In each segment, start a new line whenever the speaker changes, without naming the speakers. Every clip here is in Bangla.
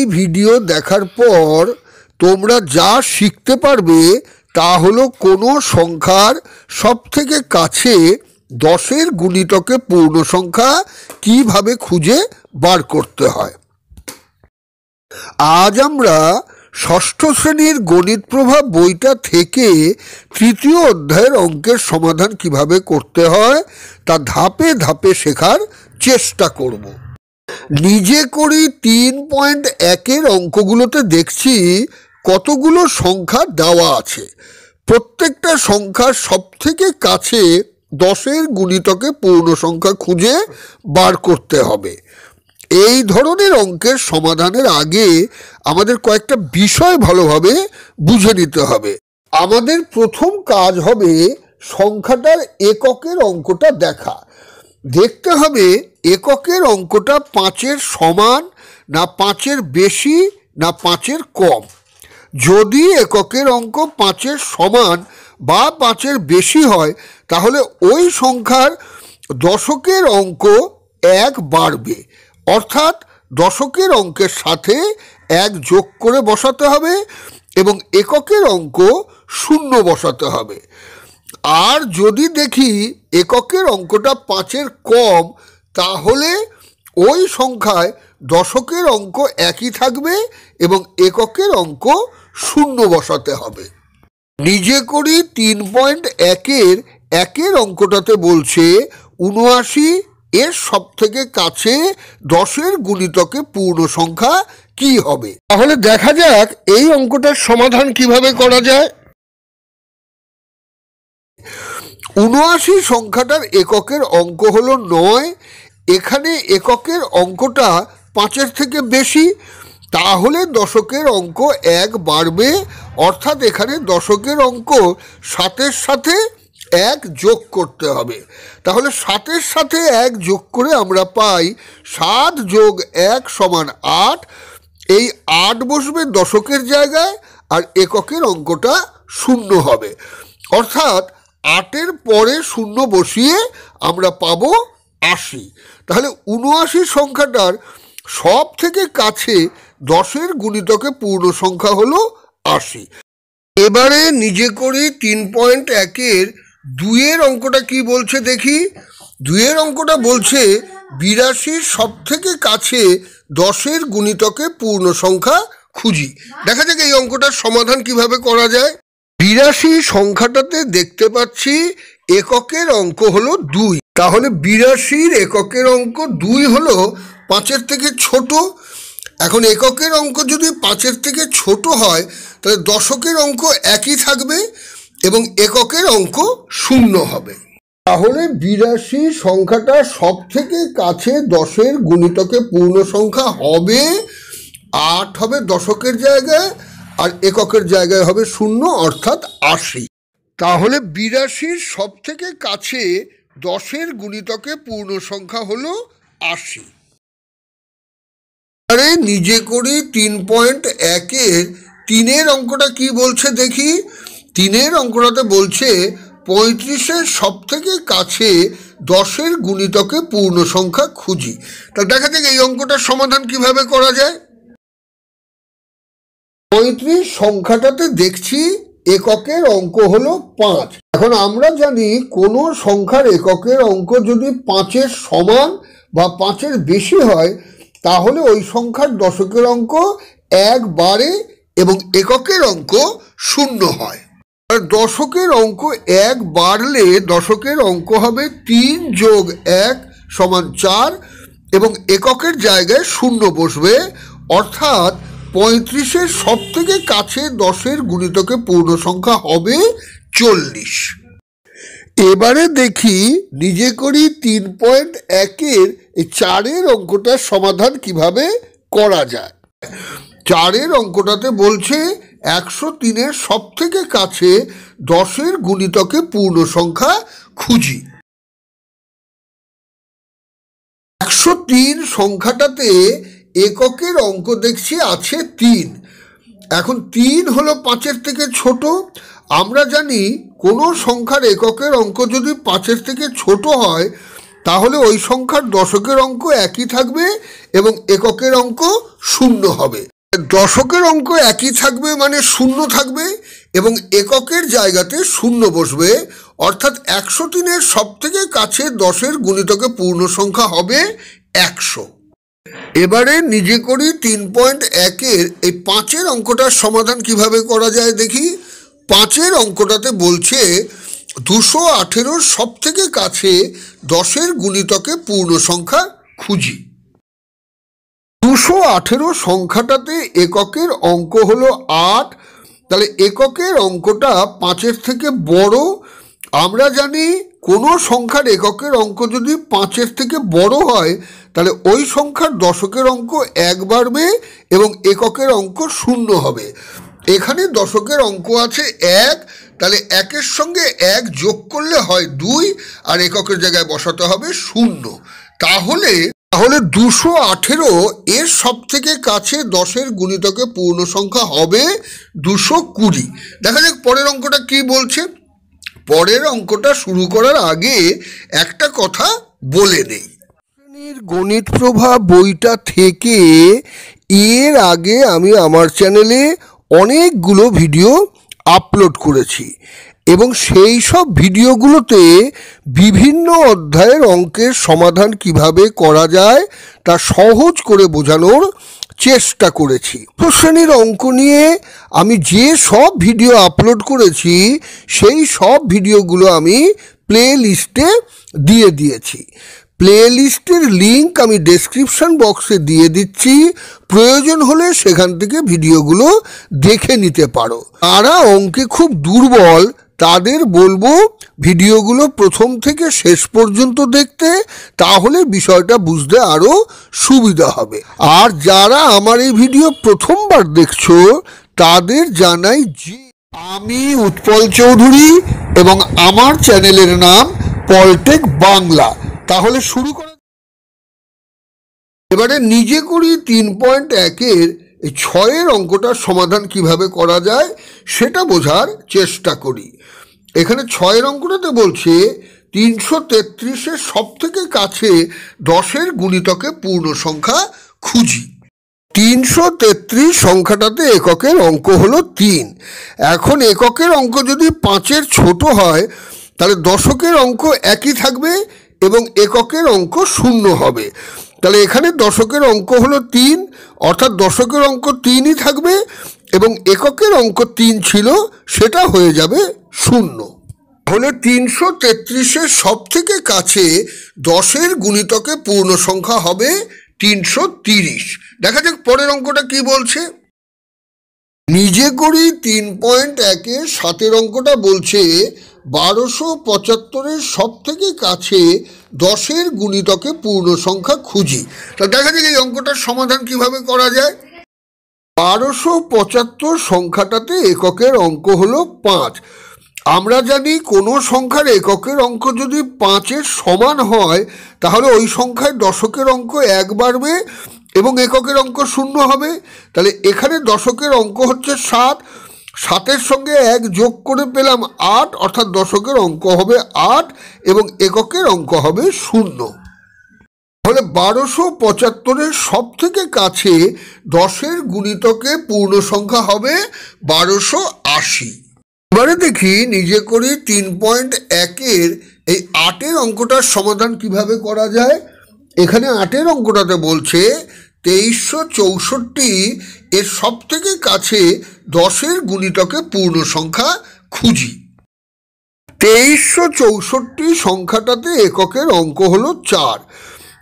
এই ভিডিও দেখার পর তোমরা যা শিখতে পারবে তা হলো কোনো সংখ্যার সবথেকে কাছে দশের গুণিতকে পূর্ণ সংখ্যা কিভাবে খুঁজে বার করতে হয় আজ আমরা ষষ্ঠ শ্রেণীর গণিত প্রভাব বইটা থেকে তৃতীয় অধ্যায়ের অঙ্কের সমাধান কিভাবে করতে হয় তা ধাপে ধাপে শেখার চেষ্টা করবো নিজে করি তিন পয়েন্ট একের অঙ্কগুলোতে দেখছি কতগুলো সংখ্যা দেওয়া আছে প্রত্যেকটা সব সবথেকে কাছে দশের গুণিতকে পূর্ণ সংখ্যা খুঁজে বার করতে হবে এই ধরনের অঙ্কের সমাধানের আগে আমাদের কয়েকটা বিষয় ভালোভাবে বুঝে নিতে হবে আমাদের প্রথম কাজ হবে সংখ্যাটার এককের অঙ্কটা দেখা দেখতে হবে এককের অঙ্কটা পাঁচের সমান না পাঁচের বেশি না পাঁচের কম যদি এককের অঙ্ক পাঁচের সমান বা পাঁচের বেশি হয় তাহলে ওই সংখ্যার দশকের অঙ্ক এক বাড়বে অর্থাৎ দশকের অঙ্কের সাথে এক যোগ করে বসাতে হবে এবং এককের অঙ্ক শূন্য বসাতে হবে আর যদি দেখি এককের অঙ্কটা পাঁচের কম তাহলে ওই সংখ্যায় দশকের অঙ্ক একই থাকবে এবং এককের অঙ্ক শূন্য বসাতে হবে নিজে করি তিন পয়েন্ট একের একের অঙ্কটাতে বলছে উনআশি এর সব থেকে কাছে দশের গুণিতকে পূর্ণ সংখ্যা কি হবে তাহলে দেখা যাক এই অঙ্কটার সমাধান কিভাবে করা যায় উনআশি সংখ্যাটার এককের অঙ্ক হল নয় এখানে এককের অঙ্কটা পাঁচের থেকে বেশি তাহলে দশকের অঙ্ক এক বাড়বে অর্থাৎ এখানে দশকের অঙ্ক সাতের সাথে এক যোগ করতে হবে তাহলে সাতের সাথে এক যোগ করে আমরা পাই সাত যোগ এক সমান আট এই আট বসবে দশকের জায়গায় আর এককের অঙ্কটা শূন্য হবে অর্থাৎ আটের পরে শূন্য বসিয়ে আমরা পাব আশি তাহলে উনআশি সংখ্যাটার সব থেকে কাছে দশের গুণিতকে পূর্ণ সংখ্যা হলো আশি এবারে নিজে করে তিন পয়েন্ট একের দুইয়ের অঙ্কটা কি বলছে দেখি দুইয়ের অঙ্কটা বলছে বিরাশির সব থেকে কাছে দশের গুণিতকে পূর্ণ সংখ্যা খুঁজি দেখা যাক এই অঙ্কটার সমাধান কিভাবে করা যায় বিরাশি সংখ্যাটাতে দেখতে পাচ্ছি এককের অঙ্ক হলো দুই তাহলে বিরাশির এককের অঙ্ক দুই হলো পাঁচের থেকে ছোট এখন এককের অঙ্ক যদি পাঁচের থেকে ছোট হয় তাহলে দশকের অঙ্ক একই থাকবে এবং এককের অঙ্ক শূন্য হবে তাহলে বিরাশি সংখ্যাটা সব থেকে কাছে দশের গুণিতকে পূর্ণ সংখ্যা হবে আট হবে দশকের জায়গায় আর এককের জায়গায় হবে শূন্য অর্থাৎ আশি তাহলে বিরাশির সব থেকে কাছে দশের গুণিতকে পূর্ণ সংখ্যা হল আশি আরে নিজে করি তিন পয়েন্ট একের তিনের অঙ্কটা কি বলছে দেখি তিনের অঙ্কটাতে বলছে পঁয়ত্রিশের সব থেকে কাছে দশের গুণিতকে পূর্ণ সংখ্যা খুঁজি তা দেখা যাক এই অঙ্কটার সমাধান কিভাবে করা যায় পঁয়ত্রিশ সংখ্যাটাতে দেখছি এককের অঙ্ক হলো পাঁচ এখন আমরা জানি কোনো সংখ্যার এককের অঙ্ক যদি পাঁচের সমান বা পাঁচের বেশি হয় তাহলে ওই সংখ্যার দশকের অঙ্ক এক বারে এবং এককের অঙ্ক শূন্য হয় আর দশকের অঙ্ক এক বাড়লে দশকের অঙ্ক হবে তিন যোগ এক সমান চার এবং এককের জায়গায় শূন্য বসবে অর্থাৎ পঁয়ত্রিশের সব থেকে কাছে দশের গুণিতকে পূর্ণ সংখ্যা হবে চল্লিশ এবারে দেখি নিজে করি তিন পয়েন্ট একের চারের অঙ্কটার সমাধান কিভাবে করা যায় চারের অঙ্কটাতে বলছে একশো তিনের সব থেকে কাছে দশের গুণিতকে পূর্ণ সংখ্যা খুঁজি একশো তিন সংখ্যাটাতে এককের অঙ্ক দেখছি আছে তিন এখন তিন হলো পাঁচের থেকে ছোট আমরা জানি কোনো সংখ্যার এককের অঙ্ক যদি পাঁচের থেকে ছোট হয় তাহলে ওই সংখ্যার দশকের অঙ্ক একই থাকবে এবং এককের অঙ্ক শূন্য হবে দশকের অঙ্ক একই থাকবে মানে শূন্য থাকবে এবং এককের জায়গাতে শূন্য বসবে অর্থাৎ একশো তিনের সব থেকে কাছে দশের গুণিতকে পূর্ণ সংখ্যা হবে একশো এবারে নিজে করি তিন পয়েন্ট একের এই পাঁচের অঙ্কটার সমাধান কিভাবে করা যায় দেখি পাঁচের অঙ্কটাতে বলছে দুশো আঠেরোর সব থেকে কাছে দশের গুণিতকে পূর্ণ সংখ্যা খুঁজি দুশো আঠেরো সংখ্যাটাতে এককের অঙ্ক হলো আট তাহলে এককের অঙ্কটা পাঁচের থেকে বড় আমরা জানি কোনো সংখ্যার এককের অঙ্ক যদি পাঁচের থেকে বড় হয় তাহলে ওই সংখ্যার দশকের অঙ্ক এক বাড়বে এবং এককের অঙ্ক শূন্য হবে এখানে দশকের অঙ্ক আছে এক তাহলে একের সঙ্গে এক যোগ করলে হয় দুই আর এককের জায়গায় বসাতে হবে শূন্য তাহলে তাহলে দুশো আঠেরো এর সব থেকে কাছে দশের গুণিতকে পূর্ণ সংখ্যা হবে দুশো কুড়ি দেখা যাক পরের অঙ্কটা কি বলছে পরের অঙ্কটা শুরু করার আগে একটা কথা বলে নেই গণিত প্রভা বইটা থেকে এর আগে আমি আমার চ্যানেলে অনেকগুলো ভিডিও আপলোড করেছি এবং সেই সব ভিডিওগুলোতে বিভিন্ন অধ্যায়ের অঙ্কের সমাধান কিভাবে করা যায় তা সহজ করে বোঝানোর চেষ্টা করেছি প্রশ্নের অঙ্ক নিয়ে আমি যে সব ভিডিও আপলোড করেছি সেই সব ভিডিওগুলো আমি প্লে লিস্টে দিয়ে দিয়েছি প্লে লিস্টের লিঙ্ক আমি ডেসক্রিপশন বক্সে দিয়ে দিচ্ছি প্রয়োজন হলে সেখান থেকে ভিডিওগুলো দেখে নিতে পারো তারা অঙ্কে খুব দুর্বল তাদের বলবো ভিডিওগুলো প্রথম থেকে শেষ পর্যন্ত দেখতে তাহলে বিষয়টা বুঝতে আরও সুবিধা হবে আর যারা আমার এই ভিডিও প্রথমবার দেখছো তাদের জানাই যে আমি উৎপল চৌধুরী এবং আমার চ্যানেলের নাম পলটেক বাংলা তাহলে শুরু করা এবারে নিজে করি তিন পয়েন্ট একের এই ছয়ের অঙ্কটার সমাধান কিভাবে করা যায় সেটা বোঝার চেষ্টা করি এখানে ছয়ের অঙ্কটাতে বলছে তিনশো তেত্রিশের সব থেকে কাছে দশের গুণিতকে পূর্ণ সংখ্যা খুঁজি তিনশো তেত্রিশ সংখ্যাটাতে এককের অঙ্ক হলো তিন এখন এককের অঙ্ক যদি পাঁচের ছোট হয় তাহলে দশকের অঙ্ক একই থাকবে এবং এককের অঙ্ক শূন্য হবে তাহলে এখানে দশকের অঙ্ক হলো তিন অর্থাৎ দশকের অঙ্ক তিনই থাকবে এবং এককের অঙ্ক তিন ছিল সেটা হয়ে যাবে শূন্য তাহলে তিনশো তেত্রিশের সব থেকে কাছে দশের গুণিতকে পূর্ণ সংখ্যা হবে তিনশো তিরিশ দেখা যাক পরের অঙ্কটা কি বলছে নিজে করি তিন পয়েন্ট একে সাতের অঙ্কটা বলছে বারোশো পঁচাত্তরের সব থেকে কাছে দশের গুণিতকে পূর্ণ সংখ্যা খুঁজি তা দেখা যাক এই অঙ্কটার সমাধান কিভাবে করা যায় বারোশো পঁচাত্তর সংখ্যাটাতে এককের অঙ্ক হলো পাঁচ আমরা জানি কোনো সংখ্যার এককের অঙ্ক যদি পাঁচের সমান হয় তাহলে ওই সংখ্যায় দশকের অঙ্ক এক বাড়বে এবং এককের অঙ্ক শূন্য হবে তাহলে এখানে দশকের অঙ্ক হচ্ছে সাত সাতের সঙ্গে এক যোগ করে পেলাম আট অর্থাৎ দশকের অঙ্ক হবে আট এবং এককের অঙ্ক হবে শূন্য ফলে বারোশো পঁচাত্তরের সব থেকে কাছে দশের গুণিতকে পূর্ণ সংখ্যা হবে বারোশো আশি এবারে দেখি নিজে করি তিন পয়েন্ট একের এই আটের অঙ্কটার সমাধান কিভাবে করা যায় এখানে আটের অঙ্কটাতে বলছে তেইশশো চৌষট্টি এর সব থেকে কাছে দশের গুণিতকে পূর্ণ সংখ্যা খুঁজি তেইশশো চৌষট্টি সংখ্যাটাতে এককের অঙ্ক হলো চার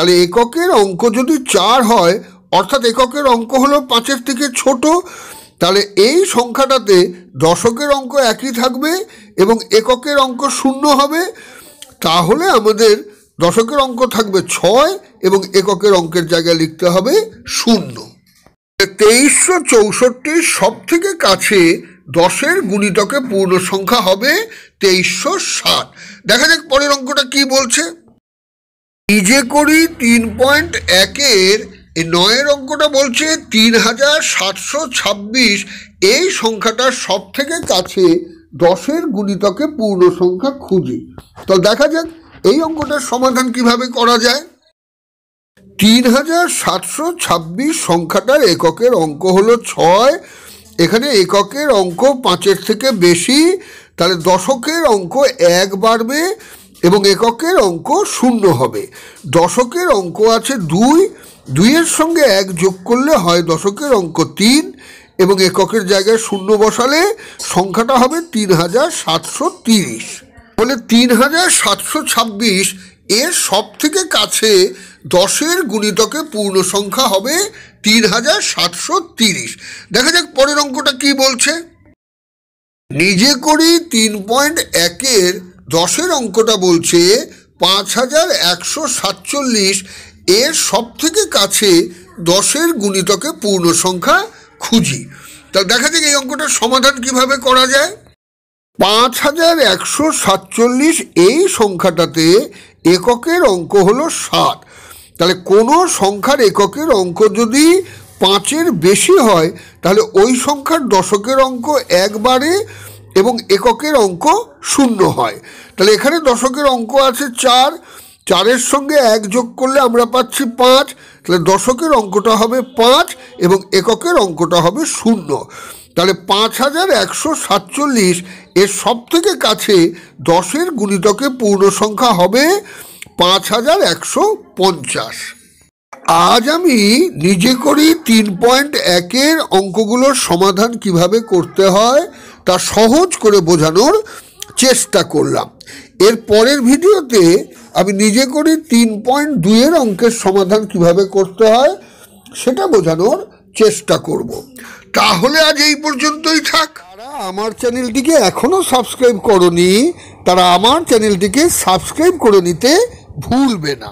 তাহলে এককের অঙ্ক যদি চার হয় অর্থাৎ এককের অঙ্ক হলো পাঁচের থেকে ছোট তাহলে এই সংখ্যাটাতে দশকের অঙ্ক একই থাকবে এবং এককের অঙ্ক শূন্য হবে তাহলে আমাদের দশকের অঙ্ক থাকবে ছয় এবং এককের অঙ্কের জায়গায় লিখতে হবে শূন্য তেইশশো চৌষট্টির সব থেকে কাছে দশের গুণিতকে পূর্ণ সংখ্যা হবে তেইশশো ষাট দেখা যাক পরের অঙ্কটা কি বলছে নিজে করি তিন পয়েন্ট একের নয়ের অঙ্কটা বলছে তিন হাজার সাতশো ছাব্বিশ এই সংখ্যাটা সব থেকে কাছে দশের গুণিতকে পূর্ণ সংখ্যা খুঁজে তো দেখা যাক এই অঙ্কটার সমাধান কিভাবে করা যায় তিন হাজার সাতশো ছাব্বিশ সংখ্যাটার এককের অঙ্ক হলো ছয় এখানে এককের অঙ্ক পাঁচের থেকে বেশি তাহলে দশকের অঙ্ক এক বাড়বে এবং এককের অঙ্ক শূন্য হবে দশকের অঙ্ক আছে দুই দুইয়ের সঙ্গে এক যোগ করলে হয় দশকের অঙ্ক তিন এবং এককের জায়গায় শূন্য বসালে সংখ্যাটা হবে তিন হাজার সাতশো তিরিশ বলে তিন হাজার সাতশো ছাব্বিশ এর সব থেকে কাছে দশের গুণিতকে পূর্ণ সংখ্যা হবে তিন হাজার সাতশো তিরিশ দেখা যাক পরের অঙ্কটা কি বলছে নিজে করি তিন পয়েন্ট একের দশের অঙ্কটা বলছে পাঁচ হাজার একশো সাতচল্লিশ এর সব থেকে কাছে দশের গুণিতকে পূর্ণ সংখ্যা খুঁজি তা দেখা যাক এই অঙ্কটার সমাধান কিভাবে করা যায় পাঁচ হাজার একশো সাতচল্লিশ এই সংখ্যাটাতে এককের অঙ্ক হলো সাত তাহলে কোনো সংখ্যার এককের অঙ্ক যদি পাঁচের বেশি হয় তাহলে ওই সংখ্যার দশকের অঙ্ক একবারে এবং এককের অঙ্ক শূন্য হয় তাহলে এখানে দশকের অঙ্ক আছে চার চারের সঙ্গে এক যোগ করলে আমরা পাচ্ছি পাঁচ তাহলে দশকের অঙ্কটা হবে পাঁচ এবং এককের অঙ্কটা হবে শূন্য তাহলে পাঁচ হাজার একশো সাতচল্লিশ এর সব থেকে কাছে দশের গুণিতকে পূর্ণ সংখ্যা হবে পাঁচ হাজার একশো পঞ্চাশ আজ আমি নিজে করি তিন পয়েন্ট একের অঙ্কগুলোর সমাধান কিভাবে করতে হয় তা সহজ করে বোঝানোর চেষ্টা করলাম এর পরের ভিডিওতে আমি নিজে করে তিন পয়েন্ট দুইয়ের অঙ্কের সমাধান কিভাবে করতে হয় সেটা বোঝানোর চেষ্টা করব। তাহলে আজ এই পর্যন্তই থাক তারা আমার চ্যানেলটিকে এখনও সাবস্ক্রাইব করনি তারা আমার চ্যানেলটিকে সাবস্ক্রাইব করে নিতে ভুলবে না